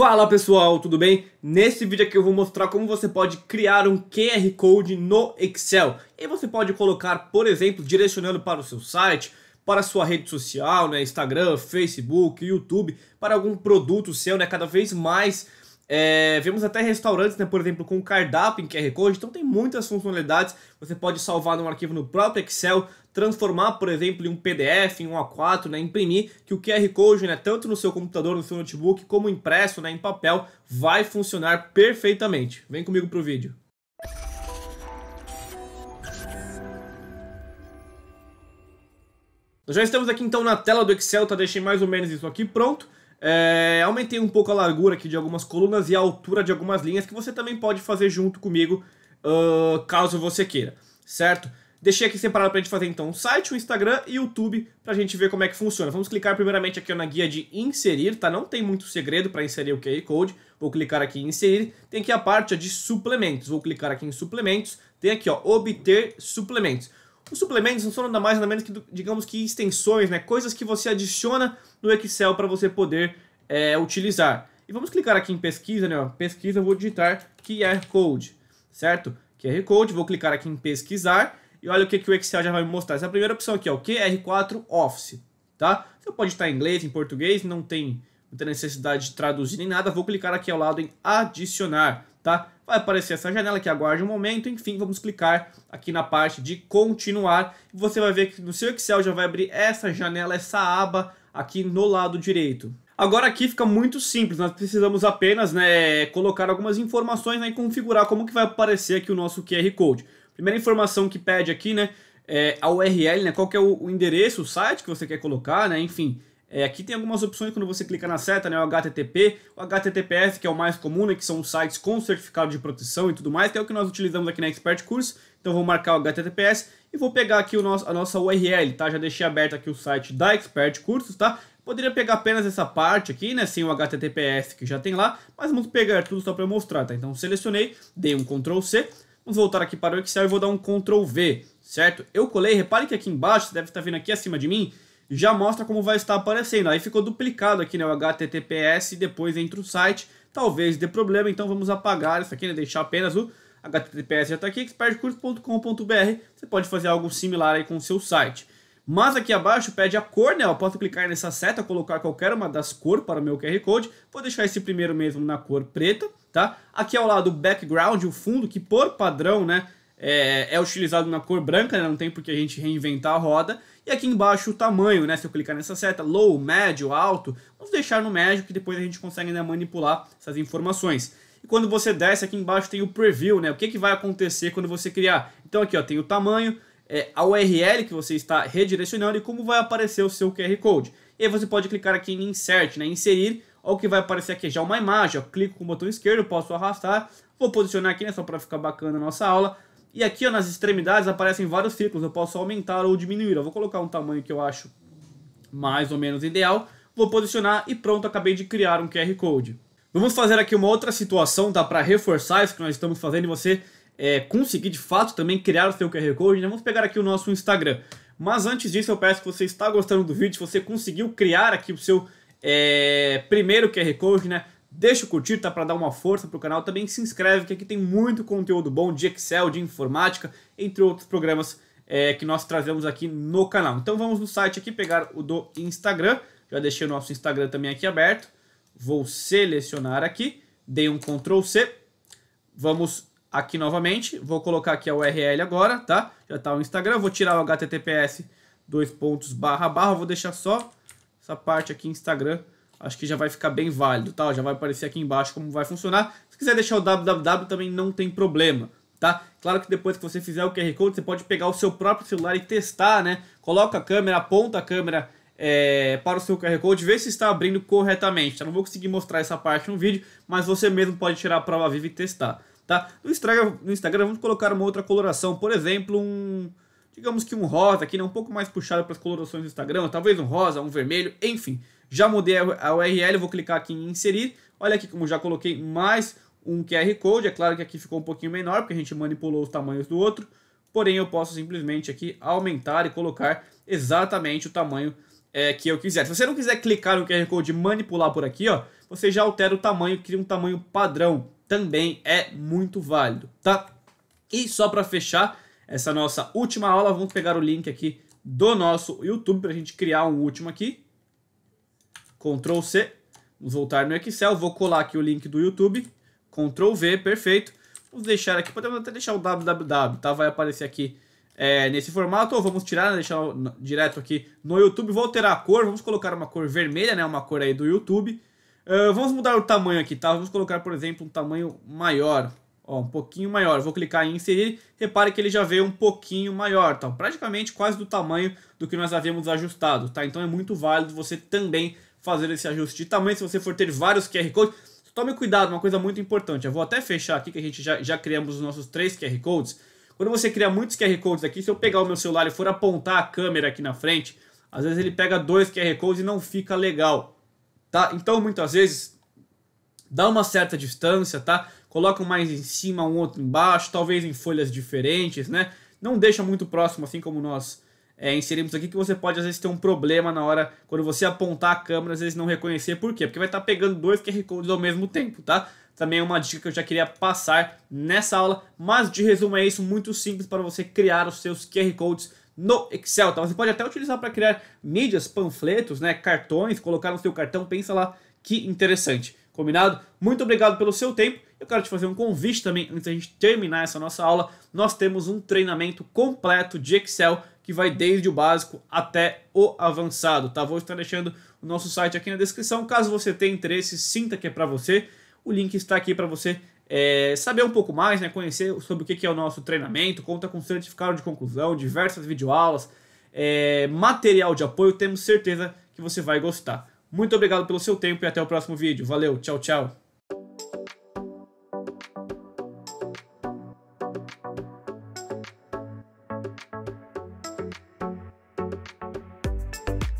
Fala pessoal, tudo bem? Nesse vídeo aqui eu vou mostrar como você pode criar um QR Code no Excel. E você pode colocar, por exemplo, direcionando para o seu site, para a sua rede social, né? Instagram, Facebook, YouTube, para algum produto seu, né? Cada vez mais é, vemos até restaurantes, né, por exemplo, com cardápio em QR Code, então tem muitas funcionalidades. Você pode salvar num arquivo no próprio Excel, transformar, por exemplo, em um PDF, em um A4, né, imprimir, que o QR Code, né, tanto no seu computador, no seu notebook, como impresso né, em papel, vai funcionar perfeitamente. Vem comigo para o vídeo. Nós já estamos aqui então na tela do Excel, tá? Deixei mais ou menos isso aqui pronto. É, aumentei um pouco a largura aqui de algumas colunas e a altura de algumas linhas que você também pode fazer junto comigo uh, caso você queira, certo? Deixei aqui separado para a gente fazer então um site, um Instagram e YouTube para a gente ver como é que funciona. Vamos clicar primeiramente aqui na guia de inserir, tá? Não tem muito segredo para inserir o QR Code. Vou clicar aqui em inserir. Tem aqui a parte de suplementos. Vou clicar aqui em suplementos. Tem aqui, ó, obter suplementos. Os suplementos não são nada mais nada menos que, digamos que extensões, né? coisas que você adiciona no Excel para você poder é, utilizar. E vamos clicar aqui em pesquisa, né? pesquisa, eu vou digitar QR Code, certo? QR Code, vou clicar aqui em pesquisar e olha o que, que o Excel já vai me mostrar. Essa é a primeira opção aqui, ó, o QR4 Office, tá? Você pode estar em inglês, em português, não tem, não tem necessidade de traduzir nem nada. Vou clicar aqui ao lado em adicionar, tá? Vai aparecer essa janela que aguarde um momento, enfim, vamos clicar aqui na parte de continuar. Você vai ver que no seu Excel já vai abrir essa janela, essa aba aqui no lado direito. Agora aqui fica muito simples, nós precisamos apenas né, colocar algumas informações né, e configurar como que vai aparecer aqui o nosso QR Code. Primeira informação que pede aqui né, é a URL, né, qual que é o endereço, o site que você quer colocar, né, enfim... É, aqui tem algumas opções quando você clica na seta, né, o HTTP, o HTTPS, que é o mais comum, né, que são os sites com certificado de proteção e tudo mais, que é o que nós utilizamos aqui na Expert Course. Então vou marcar o HTTPS e vou pegar aqui o nosso, a nossa URL, tá? Já deixei aberto aqui o site da Expert Cursos, tá? Poderia pegar apenas essa parte aqui, né, sem o HTTPS que já tem lá, mas vamos pegar tudo só para mostrar, tá? Então selecionei, dei um Ctrl C, vamos voltar aqui para o Excel e vou dar um Ctrl V, certo? Eu colei, repare que aqui embaixo, você deve estar vendo aqui acima de mim, já mostra como vai estar aparecendo. Aí ficou duplicado aqui, né, o HTTPS, depois entra o site, talvez dê problema, então vamos apagar isso aqui, né, deixar apenas o HTTPS já está aqui, expertcurso.com.br, você pode fazer algo similar aí com o seu site. Mas aqui abaixo pede a cor, né? Eu posso clicar nessa seta, colocar qualquer uma das cores para o meu QR Code. Vou deixar esse primeiro mesmo na cor preta, tá? Aqui ao lado o background, o fundo, que por padrão, né? É, é utilizado na cor branca, né? não tem porque a gente reinventar a roda aqui embaixo o tamanho, né? Se eu clicar nessa seta, low, médio, alto, vamos deixar no médio que depois a gente consegue né, manipular essas informações. E quando você desce aqui embaixo tem o preview, né? O que, que vai acontecer quando você criar. Então aqui ó, tem o tamanho, é, a URL que você está redirecionando e como vai aparecer o seu QR Code. E aí você pode clicar aqui em insert, né? Inserir, ou que vai aparecer aqui já é uma imagem. Ó. Clico com o botão esquerdo, posso arrastar, vou posicionar aqui, né? Só para ficar bacana a nossa aula e aqui ó, nas extremidades aparecem vários círculos, eu posso aumentar ou diminuir. Eu vou colocar um tamanho que eu acho mais ou menos ideal, vou posicionar e pronto, acabei de criar um QR Code. Vamos fazer aqui uma outra situação, tá? Para reforçar isso que nós estamos fazendo e você é, conseguir de fato também criar o seu QR Code, né? Vamos pegar aqui o nosso Instagram. Mas antes disso, eu peço que você está gostando do vídeo, se você conseguiu criar aqui o seu é, primeiro QR Code, né? Deixa o curtir, tá? Para dar uma força pro canal. Também se inscreve, que aqui tem muito conteúdo bom de Excel, de informática, entre outros programas é, que nós trazemos aqui no canal. Então vamos no site aqui pegar o do Instagram. Já deixei o nosso Instagram também aqui aberto. Vou selecionar aqui, dei um Ctrl C. Vamos aqui novamente, vou colocar aqui a URL agora, tá? Já tá o Instagram, vou tirar o https dois pontos barra barra, vou deixar só essa parte aqui Instagram acho que já vai ficar bem válido, tá? Já vai aparecer aqui embaixo como vai funcionar. Se quiser deixar o www também não tem problema, tá? Claro que depois que você fizer o QR Code, você pode pegar o seu próprio celular e testar, né? Coloca a câmera, aponta a câmera é, para o seu QR Code, vê se está abrindo corretamente. Eu tá? não vou conseguir mostrar essa parte no vídeo, mas você mesmo pode tirar a prova viva e testar, tá? No Instagram, no Instagram vamos colocar uma outra coloração, por exemplo, um... Digamos que um rosa aqui, né? um pouco mais puxado para as colorações do Instagram, talvez um rosa, um vermelho, enfim. Já mudei a URL, vou clicar aqui em inserir. Olha aqui como já coloquei mais um QR Code. É claro que aqui ficou um pouquinho menor, porque a gente manipulou os tamanhos do outro. Porém, eu posso simplesmente aqui aumentar e colocar exatamente o tamanho é, que eu quiser. Se você não quiser clicar no QR Code e manipular por aqui, ó, você já altera o tamanho, cria um tamanho padrão. Também é muito válido, tá? E só para fechar essa nossa última aula, vamos pegar o link aqui do nosso YouTube para a gente criar um último aqui. Ctrl C. Vamos voltar no Excel. Vou colar aqui o link do YouTube. Ctrl V, perfeito. Vamos deixar aqui, podemos até deixar o www, tá? Vai aparecer aqui é, nesse formato. Ou vamos tirar, né? deixar direto aqui no YouTube. Vou alterar a cor, vamos colocar uma cor vermelha, né? Uma cor aí do YouTube. Uh, vamos mudar o tamanho aqui, tá? Vamos colocar, por exemplo, um tamanho maior. Ó, um pouquinho maior. Vou clicar em inserir. Repare que ele já veio um pouquinho maior, tá? Praticamente quase do tamanho do que nós havíamos ajustado, tá? Então é muito válido você também fazer esse ajuste de tamanho. Se você for ter vários QR Codes, tome cuidado, uma coisa muito importante. Eu vou até fechar aqui que a gente já, já criamos os nossos três QR Codes. Quando você cria muitos QR Codes aqui, se eu pegar o meu celular e for apontar a câmera aqui na frente, às vezes ele pega dois QR Codes e não fica legal, tá? Então, muitas vezes, dá uma certa distância, tá? Coloca um mais em cima, um outro embaixo, talvez em folhas diferentes, né? Não deixa muito próximo, assim como nós é, inserimos aqui que você pode às vezes ter um problema na hora, quando você apontar a câmera, às vezes não reconhecer. Por quê? Porque vai estar tá pegando dois QR Codes ao mesmo tempo, tá? Também é uma dica que eu já queria passar nessa aula, mas de resumo é isso, muito simples para você criar os seus QR Codes no Excel, tá? Você pode até utilizar para criar mídias, panfletos, né, cartões, colocar no seu cartão, pensa lá, que interessante. Combinado? Muito obrigado pelo seu tempo. Eu quero te fazer um convite também, antes da gente terminar essa nossa aula, nós temos um treinamento completo de Excel que vai desde o básico até o avançado, tá? Vou estar deixando o nosso site aqui na descrição, caso você tenha interesse, sinta que é para você. O link está aqui para você é, saber um pouco mais, né? Conhecer sobre o que é o nosso treinamento, conta com certificado de conclusão, diversas videoaulas, é, material de apoio, temos certeza que você vai gostar. Muito obrigado pelo seu tempo e até o próximo vídeo. Valeu, tchau, tchau.